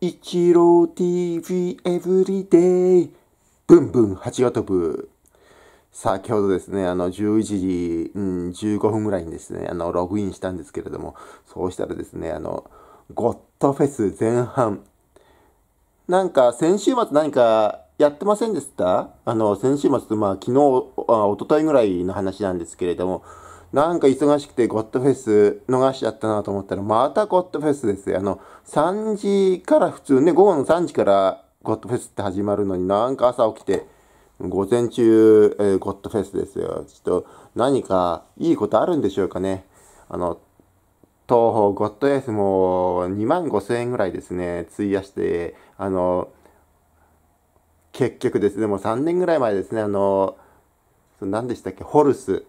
一郎 TV r ブ d a y ブンブン蜂が飛ぶ先ほどですね、あの、11時、うん、15分ぐらいにですね、あの、ログインしたんですけれども、そうしたらですね、あの、ゴッドフェス前半。なんか、先週末何かやってませんでしたあの、先週末、まあ、昨日、お一昨日ぐらいの話なんですけれども、なんか忙しくてゴッドフェス逃しちゃったなと思ったら、またゴッドフェスですよ。あの、3時から普通ね、午後の3時からゴッドフェスって始まるのになんか朝起きて、午前中、えー、ゴッドフェスですよ。ちょっと何かいいことあるんでしょうかね。あの、東方ゴッドエースも2万5千円ぐらいですね、費やして、あの、結局ですね、もう3年ぐらい前ですね、あの、何でしたっけ、ホルス。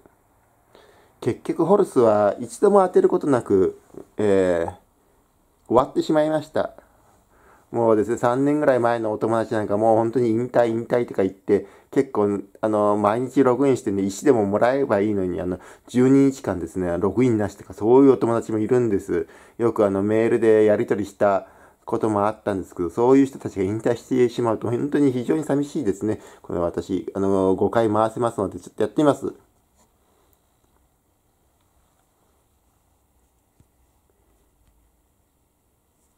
結局ホルスは一度も当てることなく、えー、終わってしまいました。もうですね、3年ぐらい前のお友達なんかもう本当に引退引退とか言って、結構、あの、毎日ログインしてね、石でももらえばいいのに、あの、12日間ですね、ログインなしとか、そういうお友達もいるんです。よくあの、メールでやり取りしたこともあったんですけど、そういう人たちが引退してしまうと、本当に非常に寂しいですね。これ私、あの、5回回せますので、ちょっとやってみます。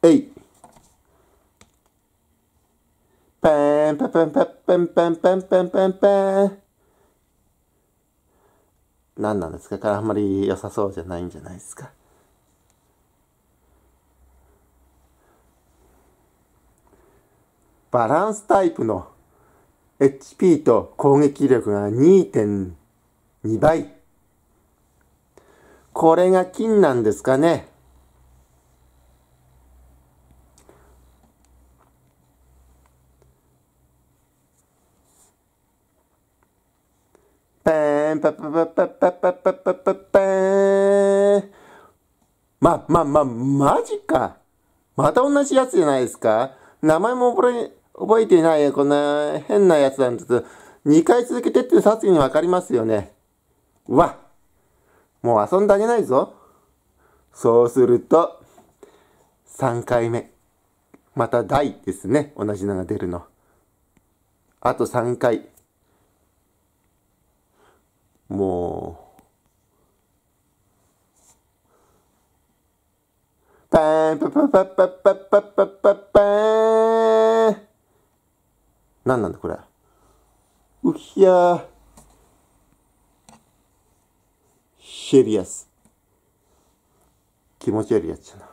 えい。パンパパンパパンパンパンパンパンパン。何なんですかあんまり良さそうじゃないんじゃないですか。バランスタイプの HP と攻撃力が2.2倍。これが金なんですかねン、パパパパパパパパパパーン。ま、ま、ま、マジか。また同じやつじゃないですか名前も覚え、覚えていない、こんな変なやつなんですけど、2回続けてって殺意にわかりますよね。うわ。もう遊んであげないぞ。そうすると、3回目。また大ですね。同じのが出るの。あと3回。もうパンパパパパパパパパパン何なんだこれうひゃーシェリアス気持ち悪いやつな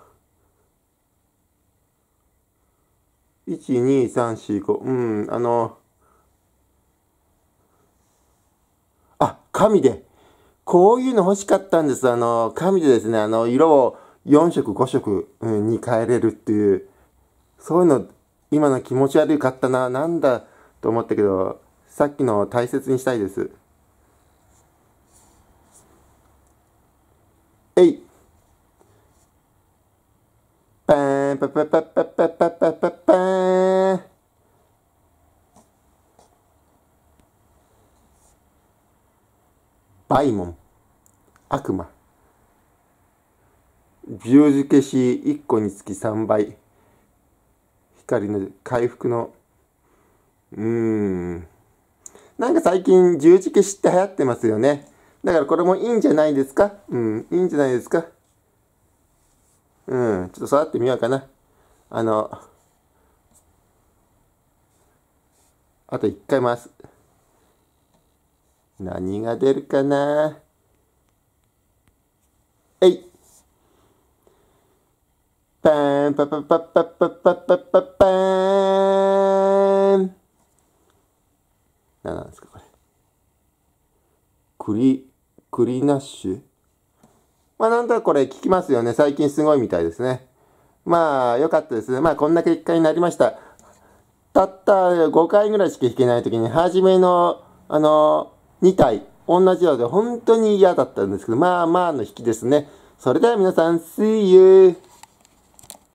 12345うんあの紙で、こういうの欲しかったんです。あの、紙でですね、あの、色を4色、5色に変えれるっていう、そういうの、今の気持ち悪かったな、なんだと思ったけど、さっきの大切にしたいです。えい。パーンパパパパパパパパパーン。バイモン、悪魔。十字消し一個につき三倍。光の回復の、うーん。なんか最近十字消しって流行ってますよね。だからこれもいいんじゃないですかうん、いいんじゃないですかうん、ちょっと触ってみようかな。あの、あと一回回す。何が出るかなえいパーンパパパパパパパパパーン何なんですかこれクリ、クリナッシュまあなんとなくこれ聞きますよね。最近すごいみたいですね。まあよかったですね。まあこんな結果になりました。たった5回ぐらいしか弾けないときに、初めの、あの、2体同じようで本当に嫌だったんですけど、まあまあの引きですね。それでは皆さん、See you!